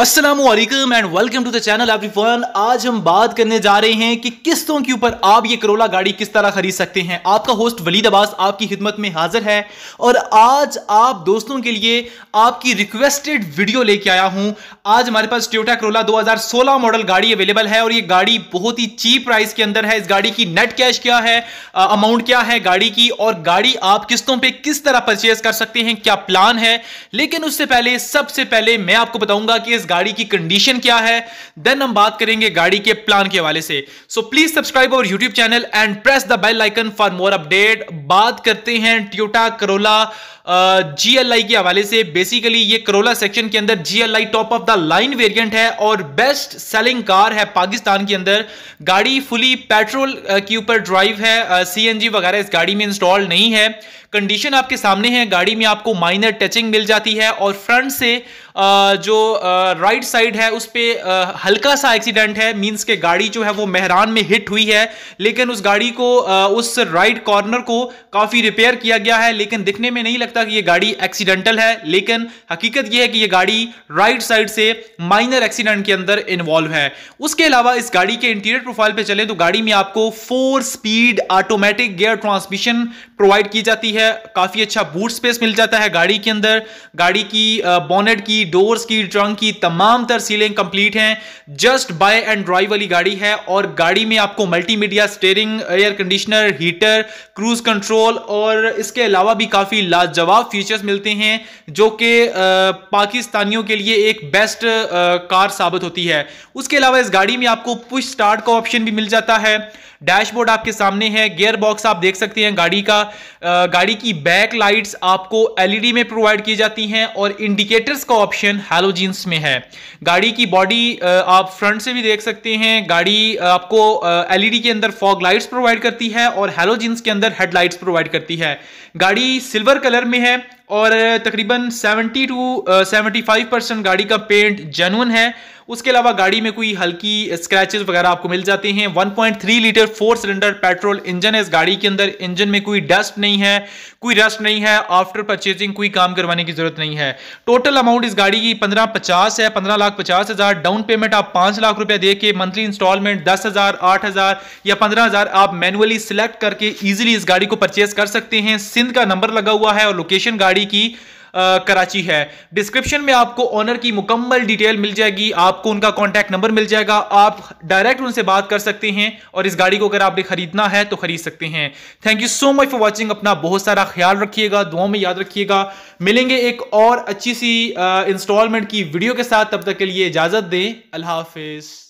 Aslam and welcome to the channel everyone आज हम बात करने जा रहे हैं कि किस्तों के ऊपर आप ये करोला गाड़ी किस तरह खरीद सकते हैं आपका होस्ट वलीद अब्बास आपकी खिदमत में हाजिर है और आज आप दोस्तों के लिए आपकी रिक्वेस्टेड वीडियो लेके आया हूं आज हमारे पास ट्योटा करोला 2016 मॉडल गाड़ी अवेलेबल है और ये गाड़ी बहुत ही चीप प्राइस के अंदर है इस गाड़ी की नेट कैश क्या है अमाउंट क्या है गाड़ी की और गाड़ी आप किस्तों पर किस तरह परचेज कर सकते हैं क्या प्लान है लेकिन उससे पहले सबसे पहले मैं आपको बताऊंगा कि इस गाड़ी की कंडीशन क्या है देन हम बात करेंगे गाड़ी के प्लान के हवाले से so please subscribe our YouTube channel and press the bell icon for more update बात करते हैं ट्यूटा करोला जीएलआई uh, के हवाले से बेसिकली ये करोला सेक्शन के अंदर GLI top of the line variant है और बेस्ट सेलिंग कार है पाकिस्तान के अंदर गाड़ी फुली पेट्रोल uh, के ऊपर ड्राइव है सीएनजी uh, वगैरह इस गाड़ी में इंस्टॉल नहीं है कंडीशन आपके सामने है गाड़ी में आपको माइनर टचिंग मिल जाती है और फ्रंट से जो राइट साइड है उस पर हल्का सा एक्सीडेंट है मीन्स के गाड़ी जो है वो मेहरान में हिट हुई है लेकिन उस गाड़ी को उस राइट कॉर्नर को काफ़ी रिपेयर किया गया है लेकिन दिखने में नहीं लगता कि ये गाड़ी एक्सीडेंटल है लेकिन हकीकत यह है कि ये गाड़ी राइट साइड से माइनर एक्सीडेंट के अंदर इन्वॉल्व है उसके अलावा इस गाड़ी के इंटीरियर प्रोफाइल पर चले तो गाड़ी में आपको four speed automatic gear transmission provide की जाती है काफ़ी अच्छा बूट स्पेस मिल जाता है गाड़ी के अंदर गाड़ी की बॉनेट की डोर्स की ट्रंक की तमाम तर सीलें कंप्लीट हैं जस्ट बाय एंड ड्राइव वाली गाड़ी है और गाड़ी में आपको multimedia steering air conditioner heater cruise control और इसके अलावा भी काफ़ी लाजवाब फीचर्स मिलते हैं जो कि पाकिस्तानियों के लिए एक बेस्ट आ, कार साबित होती है उसके अलावा इस गाड़ी में आपको पुश स्टार्ट का ऑप्शन भी मिल जाता है डैशबोर्ड आपके सामने है गियर बॉक्स आप देख सकते हैं गाड़ी का आ, गाड़ी की बैक लाइट्स आपको एलईडी में प्रोवाइड की जाती हैं और इंडिकेटर्स का ऑप्शन हेलोजीन्स में है गाड़ी की बॉडी आप फ्रंट से भी देख सकते हैं गाड़ी आपको एलईडी e के अंदर फॉग लाइट्स प्रोवाइड करती है और हेलोजींस के अंदर हेडलाइट्स प्रोवाइड करती है गाड़ी सिल्वर कलर में है और तकरीबन 70 टू 75 परसेंट गाड़ी का पेंट जेनुअन है उसके अलावा गाड़ी में कोई हल्की स्क्रैचेस वगैरह आपको मिल जाते हैं 1.3 litre four cylinder petrol engine है इस गाड़ी के अंदर इंजन में कोई डस्ट नहीं है कोई रस्ट नहीं है आफ्टर परचेजिंग कोई काम करवाने की जरूरत नहीं है टोटल अमाउंट इस गाड़ी की पंद्रह पचास है पंद्रह लाख पचास हजार डाउन पेमेंट आप पांच लाख रुपया दे के मंथली इंस्टॉलमेंट दस हजार आठ हजार या पंद्रह हजार आप मैनुअली सिलेक्ट करके इजिली इस गाड़ी को परचेज कर सकते हैं सिंध का नंबर लगा हुआ है और लोकेशन गाड़ी गाड़ी की आ, कराची है डिस्क्रिप्शन में आपको ओनर की मुकम्मल डिटेल मिल जाएगी आपको उनका कॉन्टैक्ट नंबर मिल जाएगा आप डायरेक्ट उनसे बात कर सकते हैं और इस गाड़ी को अगर आपने खरीदना है तो खरीद सकते हैं thank you so much for watching अपना बहुत सारा ख्याल रखिएगा दुआओं में याद रखिएगा मिलेंगे एक और अच्छी सी इंस्टॉलमेंट की वीडियो के साथ तब तक के लिए इजाजत दें अल्लाह हाफिज़